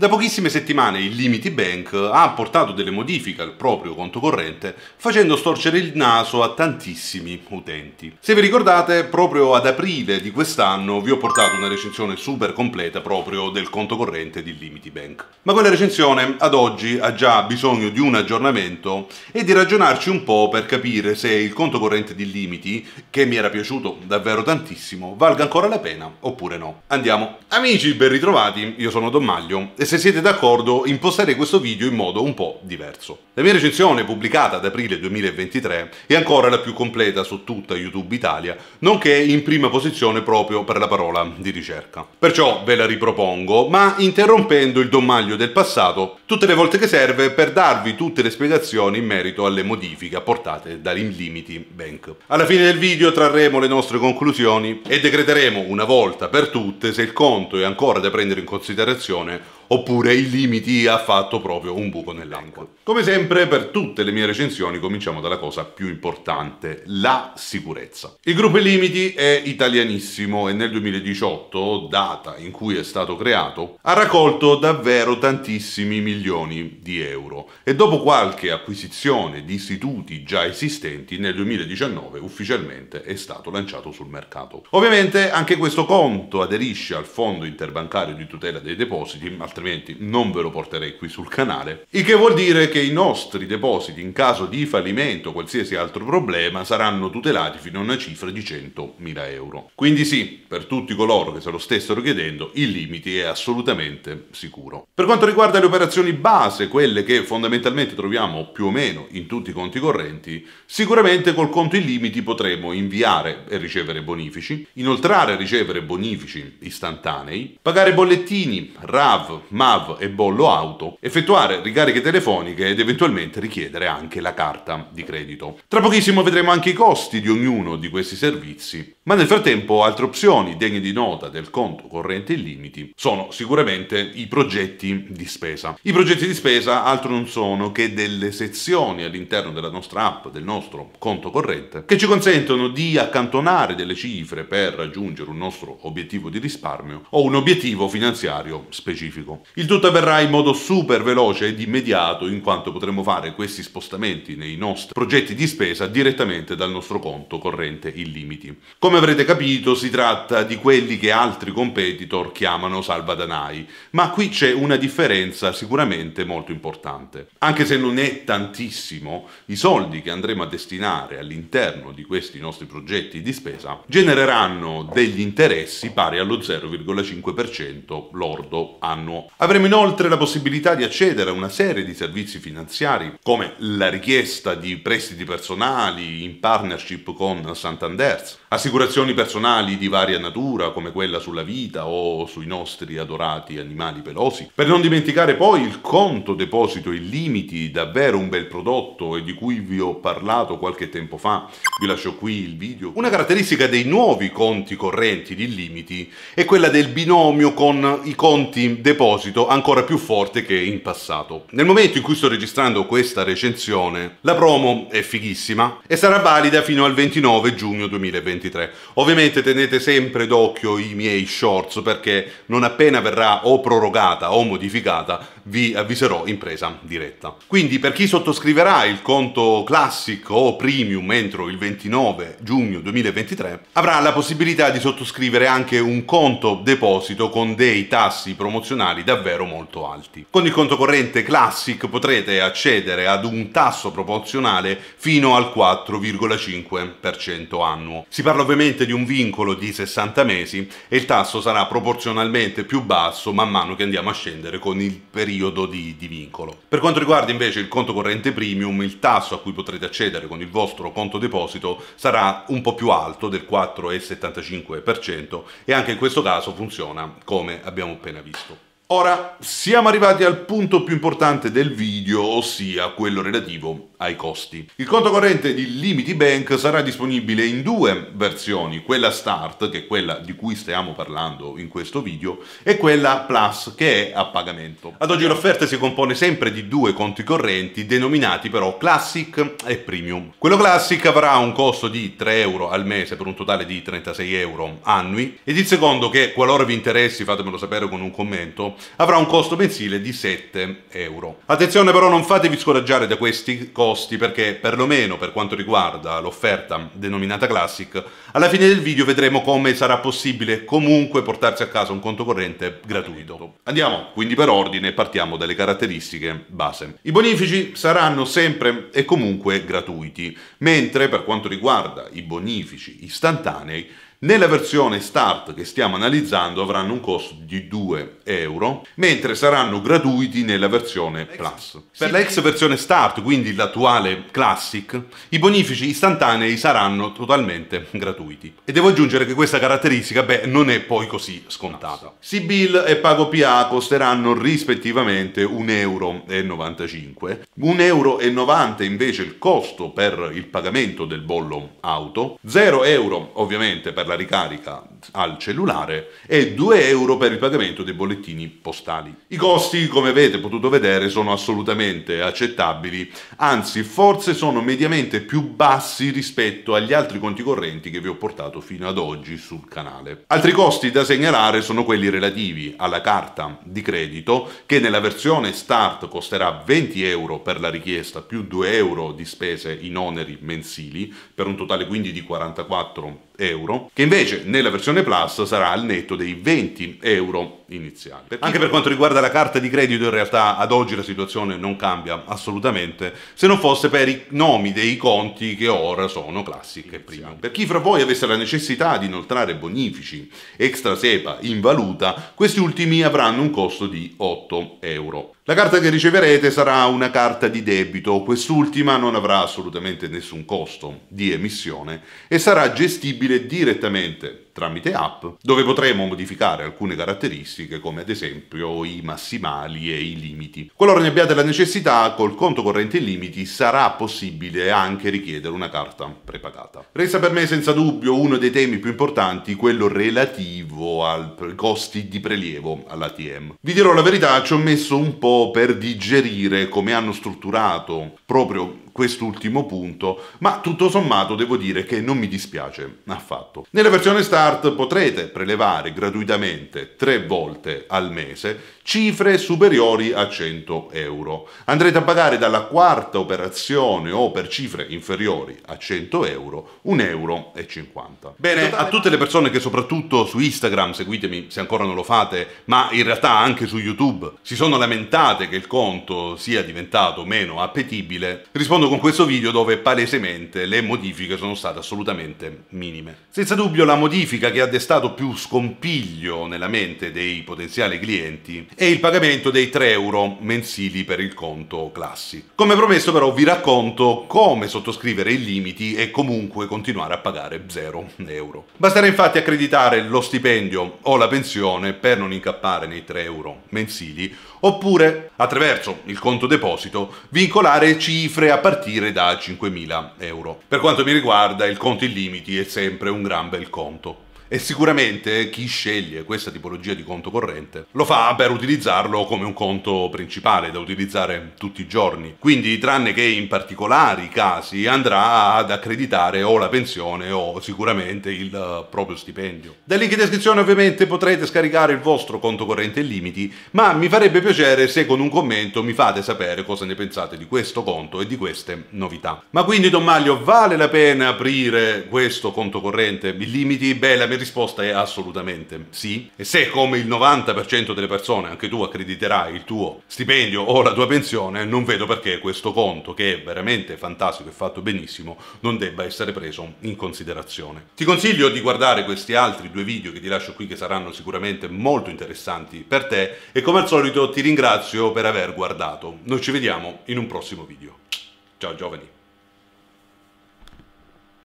Da pochissime settimane il Limiti Bank ha apportato delle modifiche al proprio conto corrente facendo storcere il naso a tantissimi utenti. Se vi ricordate, proprio ad aprile di quest'anno vi ho portato una recensione super completa proprio del conto corrente di Limiti Bank. Ma quella recensione ad oggi ha già bisogno di un aggiornamento e di ragionarci un po' per capire se il conto corrente di Limiti, che mi era piaciuto davvero tantissimo, valga ancora la pena oppure no. Andiamo. Amici, ben ritrovati, io sono Don Maglio e se siete d'accordo impostarei questo video in modo un po' diverso. La mia recensione pubblicata ad aprile 2023 è ancora la più completa su tutta YouTube Italia, nonché in prima posizione proprio per la parola di ricerca. Perciò ve la ripropongo, ma interrompendo il dommaglio del passato tutte le volte che serve per darvi tutte le spiegazioni in merito alle modifiche apportate dall'Inlimity Bank. Alla fine del video trarremo le nostre conclusioni e decreteremo una volta per tutte se il conto è ancora da prendere in considerazione oppure i limiti ha fatto proprio un buco nell'acqua. Ecco. Come sempre per tutte le mie recensioni cominciamo dalla cosa più importante, la sicurezza. Il gruppo Limiti è italianissimo e nel 2018, data in cui è stato creato, ha raccolto davvero tantissimi milioni di euro e dopo qualche acquisizione di istituti già esistenti nel 2019 ufficialmente è stato lanciato sul mercato. Ovviamente anche questo conto aderisce al fondo interbancario di tutela dei depositi, altrimenti altrimenti non ve lo porterei qui sul canale, il che vuol dire che i nostri depositi in caso di fallimento o qualsiasi altro problema saranno tutelati fino a una cifra di 100.000 euro. Quindi sì, per tutti coloro che se lo stessero chiedendo, il limite è assolutamente sicuro. Per quanto riguarda le operazioni base, quelle che fondamentalmente troviamo più o meno in tutti i conti correnti, sicuramente col conto in limiti potremo inviare e ricevere bonifici, inoltrare e ricevere bonifici istantanei, pagare bollettini, RAV, MAV e bollo auto, effettuare ricariche telefoniche ed eventualmente richiedere anche la carta di credito. Tra pochissimo vedremo anche i costi di ognuno di questi servizi ma nel frattempo altre opzioni degne di nota del conto corrente illimiti sono sicuramente i progetti di spesa. I progetti di spesa altro non sono che delle sezioni all'interno della nostra app, del nostro conto corrente, che ci consentono di accantonare delle cifre per raggiungere un nostro obiettivo di risparmio o un obiettivo finanziario specifico. Il tutto avverrà in modo super veloce ed immediato in quanto potremo fare questi spostamenti nei nostri progetti di spesa direttamente dal nostro conto corrente illimiti. Come avrete capito si tratta di quelli che altri competitor chiamano salvadanai, ma qui c'è una differenza sicuramente molto importante. Anche se non è tantissimo, i soldi che andremo a destinare all'interno di questi nostri progetti di spesa genereranno degli interessi pari allo 0,5% lordo annuo. Avremo inoltre la possibilità di accedere a una serie di servizi finanziari come la richiesta di prestiti personali in partnership con Santander's, assicurazioni personali di varia natura, come quella sulla vita o sui nostri adorati animali pelosi. Per non dimenticare poi il conto deposito e limiti, davvero un bel prodotto e di cui vi ho parlato qualche tempo fa, vi lascio qui il video. Una caratteristica dei nuovi conti correnti di limiti è quella del binomio con i conti deposito ancora più forte che in passato. Nel momento in cui sto registrando questa recensione, la promo è fighissima e sarà valida fino al 29 giugno 2020. 2023. Ovviamente tenete sempre d'occhio i miei shorts perché non appena verrà o prorogata o modificata vi avviserò in presa diretta. Quindi per chi sottoscriverà il conto classic o premium entro il 29 giugno 2023 avrà la possibilità di sottoscrivere anche un conto deposito con dei tassi promozionali davvero molto alti. Con il conto corrente classic potrete accedere ad un tasso proporzionale fino al 4,5% annuo. Si parla ovviamente di un vincolo di 60 mesi e il tasso sarà proporzionalmente più basso man mano che andiamo a scendere con il periodo periodo di, di vincolo. Per quanto riguarda invece il conto corrente premium, il tasso a cui potrete accedere con il vostro conto deposito sarà un po' più alto del 4,75% e anche in questo caso funziona come abbiamo appena visto. Ora siamo arrivati al punto più importante del video, ossia quello relativo ai costi. Il conto corrente di Limiti Bank sarà disponibile in due versioni, quella Start, che è quella di cui stiamo parlando in questo video, e quella Plus, che è a pagamento. Ad oggi l'offerta si compone sempre di due conti correnti, denominati però Classic e Premium. Quello Classic avrà un costo di 3 euro al mese per un totale di 36 euro annui, ed il secondo che, qualora vi interessi, fatemelo sapere con un commento, avrà un costo mensile di 7 euro. Attenzione però non fatevi scoraggiare da questi costi perché perlomeno per quanto riguarda l'offerta denominata Classic, alla fine del video vedremo come sarà possibile comunque portarsi a casa un conto corrente gratuito. Andiamo quindi per ordine e partiamo dalle caratteristiche base. I bonifici saranno sempre e comunque gratuiti, mentre per quanto riguarda i bonifici istantanei nella versione Start che stiamo analizzando avranno un costo di 2 euro, mentre saranno gratuiti nella versione Plus. Per la ex versione Start, quindi l'attuale Classic, i bonifici istantanei saranno totalmente gratuiti. E devo aggiungere che questa caratteristica, beh, non è poi così scontata. Sibill e PagoPA costeranno rispettivamente 1,95 euro. 1,90 euro invece il costo per il pagamento del bollo auto, 0 euro ovviamente per la la ricarica al cellulare e 2 euro per il pagamento dei bollettini postali. I costi, come avete potuto vedere, sono assolutamente accettabili, anzi forse sono mediamente più bassi rispetto agli altri conti correnti che vi ho portato fino ad oggi sul canale. Altri costi da segnalare sono quelli relativi alla carta di credito che nella versione Start costerà 20 euro per la richiesta più 2 euro di spese in oneri mensili per un totale quindi di 44 euro euro, che invece nella versione Plus sarà al netto dei 20 euro iniziali. Anche per quanto riguarda la carta di credito, in realtà ad oggi la situazione non cambia assolutamente, se non fosse per i nomi dei conti che ora sono classiche prima. Per chi fra voi avesse la necessità di inoltrare bonifici extra sepa in valuta, questi ultimi avranno un costo di 8 euro. La carta che riceverete sarà una carta di debito, quest'ultima non avrà assolutamente nessun costo di emissione e sarà gestibile utile direttamente tramite app, dove potremo modificare alcune caratteristiche come ad esempio i massimali e i limiti. Qualora ne abbiate la necessità, col conto corrente in limiti sarà possibile anche richiedere una carta prepagata. Resta per me senza dubbio uno dei temi più importanti quello relativo ai costi di prelievo all'ATM. Vi dirò la verità, ci ho messo un po' per digerire come hanno strutturato proprio quest'ultimo punto, ma tutto sommato devo dire che non mi dispiace affatto. Nella versione star Smart potrete prelevare gratuitamente tre volte al mese cifre superiori a 100 euro. Andrete a pagare dalla quarta operazione o per cifre inferiori a 100 euro 1,50 euro. Bene, a tutte le persone che soprattutto su Instagram, seguitemi se ancora non lo fate, ma in realtà anche su YouTube, si sono lamentate che il conto sia diventato meno appetibile, rispondo con questo video dove palesemente le modifiche sono state assolutamente minime. Senza dubbio la modifica Notifica che ha destato più scompiglio nella mente dei potenziali clienti è il pagamento dei 3 euro mensili per il conto Classic. Come promesso però vi racconto come sottoscrivere i limiti e comunque continuare a pagare 0 euro. Basterà infatti accreditare lo stipendio o la pensione per non incappare nei 3 euro mensili oppure attraverso il conto deposito vincolare cifre a partire da 5.000 euro. Per quanto mi riguarda il conto illimiti è sempre un gran bel conto e sicuramente chi sceglie questa tipologia di conto corrente lo fa per utilizzarlo come un conto principale da utilizzare tutti i giorni. Quindi tranne che in particolari casi andrà ad accreditare o la pensione o sicuramente il eh, proprio stipendio. Dal link in descrizione ovviamente potrete scaricare il vostro conto corrente e limiti, ma mi farebbe piacere se con un commento mi fate sapere cosa ne pensate di questo conto e di queste novità. Ma quindi Don Maglio, vale la pena aprire questo conto corrente? I limiti? Beh, la mia risposta è assolutamente sì. E se come il 90% delle persone anche tu accrediterai il tuo stipendio o la tua pensione, non vedo perché questo conto, che è veramente fantastico e fatto benissimo, non debba essere preso in considerazione. Ti consiglio di guardare questi altri due video che ti lascio qui che saranno sicuramente molto interessanti per te e come al solito ti ringrazio per aver guardato. Noi ci vediamo in un prossimo video. Ciao giovani!